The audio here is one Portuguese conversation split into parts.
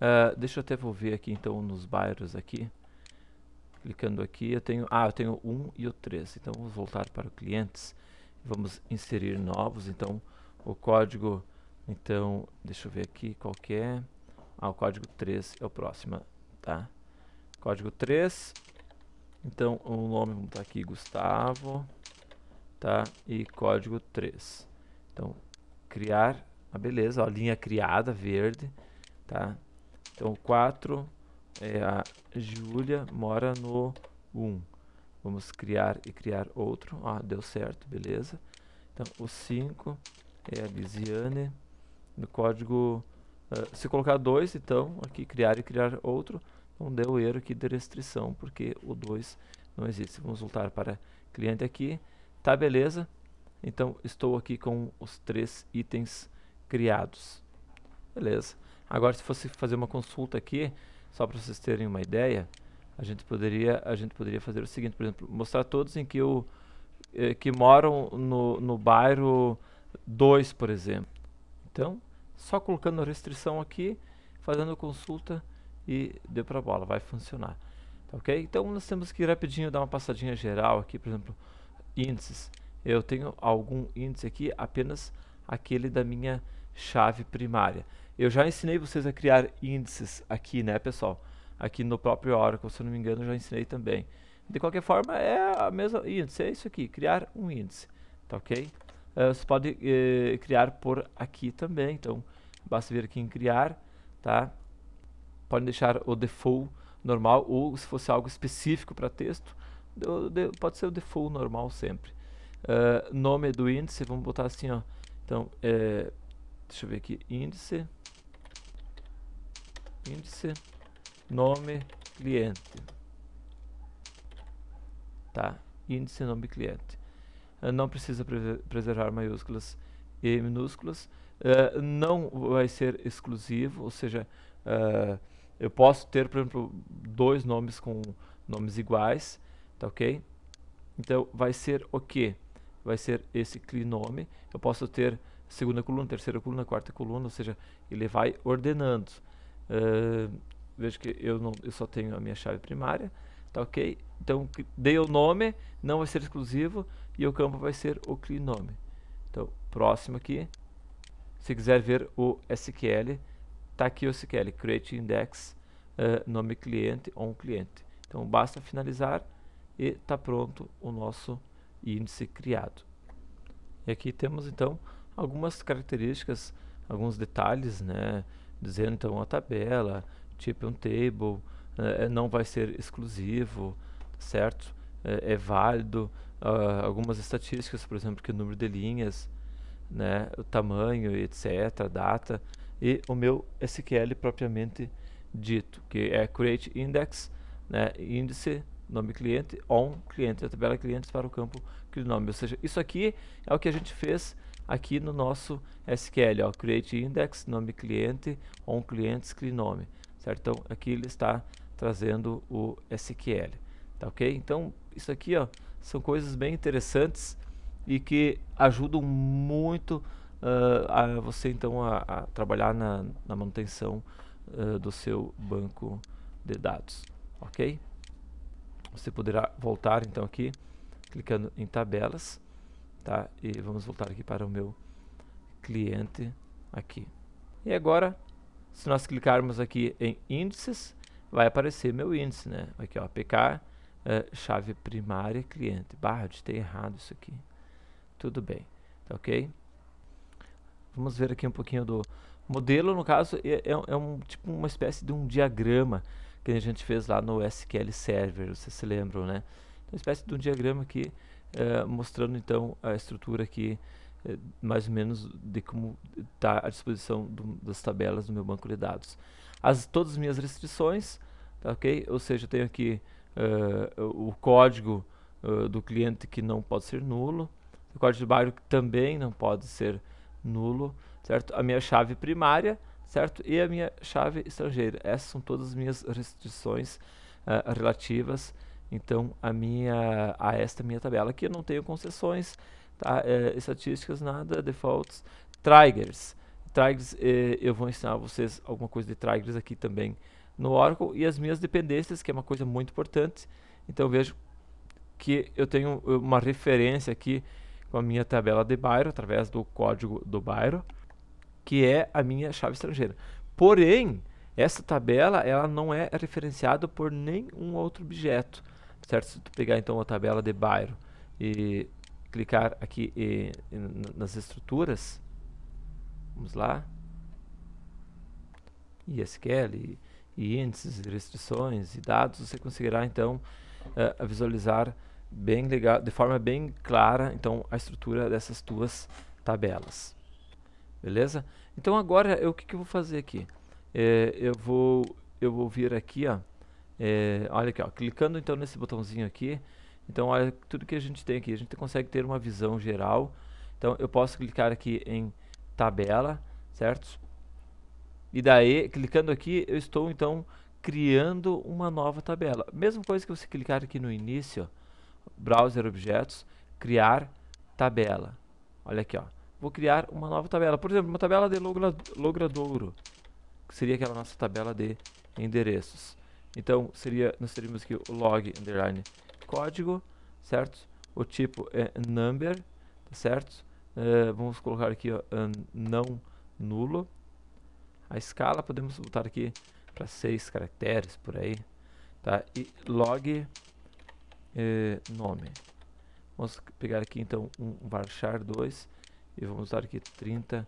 Uh, deixa eu até vou ver aqui então nos bairros aqui. Clicando aqui, eu tenho, ah, eu tenho um 1 e o 3. Então vamos voltar para o clientes. Vamos inserir novos, então o código então, deixa eu ver aqui qual que é. Ah, o código 3 é o próximo, tá? Código 3. Então, o nome vamos botar aqui Gustavo, tá? E código 3. Então, criar, ah, beleza, ó, linha criada verde, tá? Então, 4, é, a Júlia mora no 1. Vamos criar e criar outro. Ah, deu certo, beleza. Então, o 5 é a Lisiane. No código... Uh, se colocar 2, então, aqui, criar e criar outro, não deu erro aqui de restrição, porque o 2 não existe. Vamos voltar para cliente aqui. Tá, beleza. Então, estou aqui com os três itens criados. Beleza. Agora, se fosse fazer uma consulta aqui, só para vocês terem uma ideia, a gente poderia, a gente poderia fazer o seguinte, por exemplo, mostrar todos em que, o eh, que moram no, no bairro 2, por exemplo. Então, só colocando a restrição aqui, fazendo consulta e deu para bola, vai funcionar. Tá ok? Então, nós temos que ir rapidinho dar uma passadinha geral aqui, por exemplo, índices. Eu tenho algum índice aqui, apenas aquele da minha chave primária. Eu já ensinei vocês a criar índices aqui, né, pessoal? Aqui no próprio Oracle, se eu não me engano, eu já ensinei também. De qualquer forma, é a mesma índice, é isso aqui, criar um índice, tá ok? Uh, eh, você pode uh, eh, criar por aqui também, então basta vir aqui em criar, tá? Pode deixar o default normal ou se fosse algo específico para texto, pode ser o default normal sempre. Uh, nome do índice, vamos botar assim, ó. Então, é, deixa eu ver aqui, índice, índice, nome, cliente, tá? Índice, nome, cliente. Uh, não precisa pre preservar maiúsculas e minúsculas. Uh, não vai ser exclusivo, ou seja, uh, eu posso ter, por exemplo, dois nomes com nomes iguais, tá ok? Então, vai ser o que? Vai ser esse clinome. Eu posso ter segunda coluna, terceira coluna, quarta coluna, ou seja, ele vai ordenando. Uh, ah, veja que eu, não, eu só tenho a minha chave primária, tá ok? Então, dei o nome, não vai ser exclusivo, e o campo vai ser o clinome. Então, próximo aqui, se quiser ver o SQL, tá aqui o SQL, create index, uh, nome cliente, on cliente. Então, basta finalizar e está pronto o nosso índice criado. E aqui temos, então, algumas características, alguns detalhes, né? Dizendo então a tabela, tipo um table, eh, não vai ser exclusivo, certo? É, é válido. Uh, algumas estatísticas, por exemplo, que o número de linhas, né, o tamanho, etc, data e o meu SQL propriamente dito, que é create index, né, índice, nome cliente, on cliente, a tabela clientes para o campo que nome, ou seja, isso aqui é o que a gente fez aqui no nosso SQL, ó, create index, nome cliente, on cliente, screen nome, certo? Então aqui ele está trazendo o SQL, tá ok? Então isso aqui, ó, são coisas bem interessantes e que ajudam muito uh, a você então a, a trabalhar na, na manutenção uh, do seu banco de dados, ok? Você poderá voltar então aqui clicando em tabelas tá? E vamos voltar aqui para o meu cliente aqui. E agora, se nós clicarmos aqui em índices, vai aparecer meu índice, né? Aqui, ó, PK, eh, chave primária, cliente. Barra, ter errado isso aqui. Tudo bem, tá ok? Vamos ver aqui um pouquinho do modelo, no caso, é, é, é um, tipo uma espécie de um diagrama que a gente fez lá no SQL Server, vocês se lembram, né? Uma espécie de um diagrama que é, mostrando então a estrutura aqui é, mais ou menos de como está a disposição do, das tabelas do meu banco de dados. As, todas as minhas restrições, tá, ok? Ou seja, eu tenho aqui é, o código do cliente que não pode ser nulo, o código de bairro que também não pode ser nulo, certo? A minha chave primária, certo? E a minha chave estrangeira. Essas são todas as minhas restrições relativas então, a minha, a esta minha tabela aqui, eu não tenho concessões, tá? É, estatísticas, nada, defaults, triggers. Triggers, eh, eu vou ensinar vocês alguma coisa de triggers aqui também no Oracle. E as minhas dependências, que é uma coisa muito importante. Então, vejo que eu tenho uma referência aqui com a minha tabela de Byron, através do código do Byron, que é a minha chave estrangeira. Porém, essa tabela ela não é referenciada por nenhum outro objeto certo? Se tu pegar então a tabela de Byron e clicar aqui e, e, nas estruturas, vamos lá, ISQL e, e índices, restrições e dados, você conseguirá então uh, visualizar bem legal, de forma bem clara então a estrutura dessas tuas tabelas. Beleza? Então agora eu eh, o que, que eu vou fazer aqui? É, eu vou eu vou vir aqui ó é, olha aqui, ó, clicando então nesse botãozinho aqui, então olha tudo que a gente tem aqui, a gente consegue ter uma visão geral. Então eu posso clicar aqui em tabela, certo? E daí, clicando aqui, eu estou então criando uma nova tabela. Mesma coisa que você clicar aqui no início, browser objetos, criar tabela. Olha aqui, ó. Vou criar uma nova tabela. Por exemplo, uma tabela de logradouro, que seria aquela nossa tabela de endereços. Então seria, nós teríamos aqui o log underline código, certo? O tipo é number, tá certo? Uh, vamos colocar aqui ó, não nulo. A escala podemos botar aqui para 6 caracteres por aí, tá? E log eh, nome. Vamos pegar aqui então um varchar 2 e vamos dar aqui 30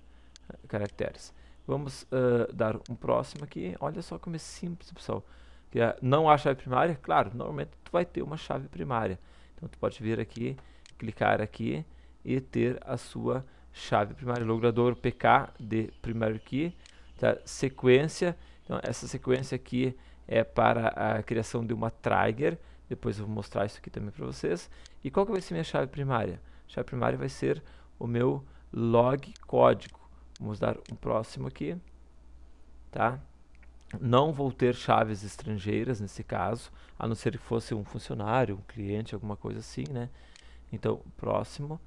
eh, caracteres. Vamos uh, dar um próximo aqui. Olha só como é simples, pessoal que é, não há chave primária, claro, normalmente tu vai ter uma chave primária. Então tu pode vir aqui, clicar aqui e ter a sua chave primária, logrador PK de primary key, tá? sequência, então essa sequência aqui é para a criação de uma trigger, depois eu vou mostrar isso aqui também para vocês. E qual que vai ser minha chave primária? A chave primária vai ser o meu log código. Vamos dar um próximo aqui, tá? não vou ter chaves estrangeiras nesse caso, a não ser que fosse um funcionário, um cliente, alguma coisa assim, né? Então, próximo,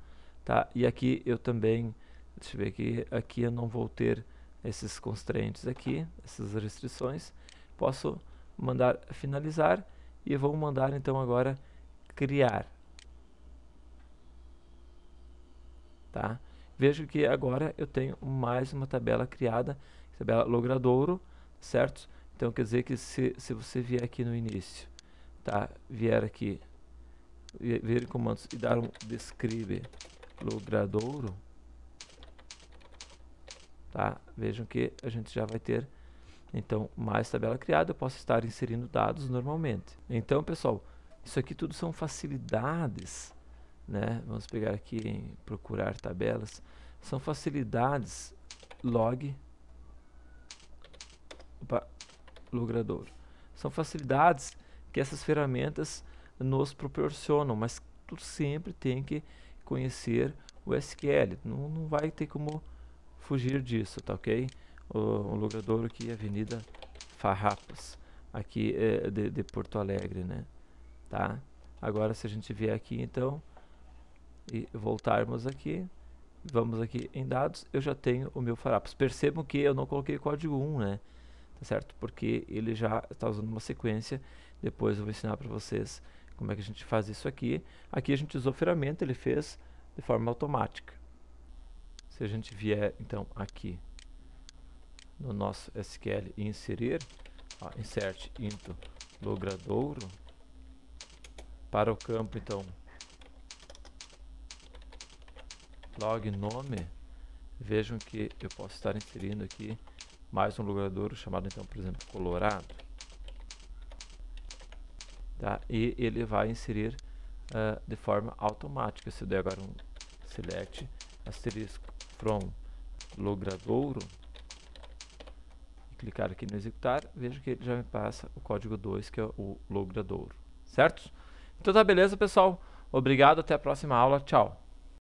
tá? E aqui eu também, deixa eu ver aqui, aqui eu não vou ter esses constraints aqui, essas restrições. Posso mandar finalizar e vou mandar então agora criar. Tá? Vejo que agora eu tenho mais uma tabela criada, tabela logradouro, certo? Então quer dizer que se, se você vier aqui no início, tá? Vier aqui, vir comandos e dar um describe logradouro, tá? Vejam que a gente já vai ter então mais tabela criada, eu posso estar inserindo dados normalmente. Então, pessoal, isso aqui tudo são facilidades, né? Vamos pegar aqui em procurar tabelas. São facilidades log para logradouro. São facilidades que essas ferramentas nos proporcionam, mas tu sempre tem que conhecer o SQL, não, não vai ter como fugir disso, tá ok? O, o aqui, Avenida Farrapos, aqui é, de, de Porto Alegre, né? Tá? Agora se a gente vier aqui então e voltarmos aqui, vamos aqui em dados, eu já tenho o meu Farrapos. Percebam que eu não coloquei código 1, né? tá certo? Porque ele já está usando uma sequência. Depois eu vou ensinar para vocês como é que a gente faz isso aqui. Aqui a gente usou ferramenta, ele fez de forma automática. Se a gente vier então aqui no nosso SQL e inserir, ó, insert into logradouro para o campo então log nome, vejam que eu posso estar inserindo aqui mais um logradouro chamado então, por exemplo, colorado. Tá? E ele vai inserir uh, de forma automática. Se eu der agora um select asterisco from logradouro e clicar aqui no executar, vejo que ele já me passa o código 2, que é o logradouro. Certo? Então tá beleza, pessoal. Obrigado, até a próxima aula. Tchau.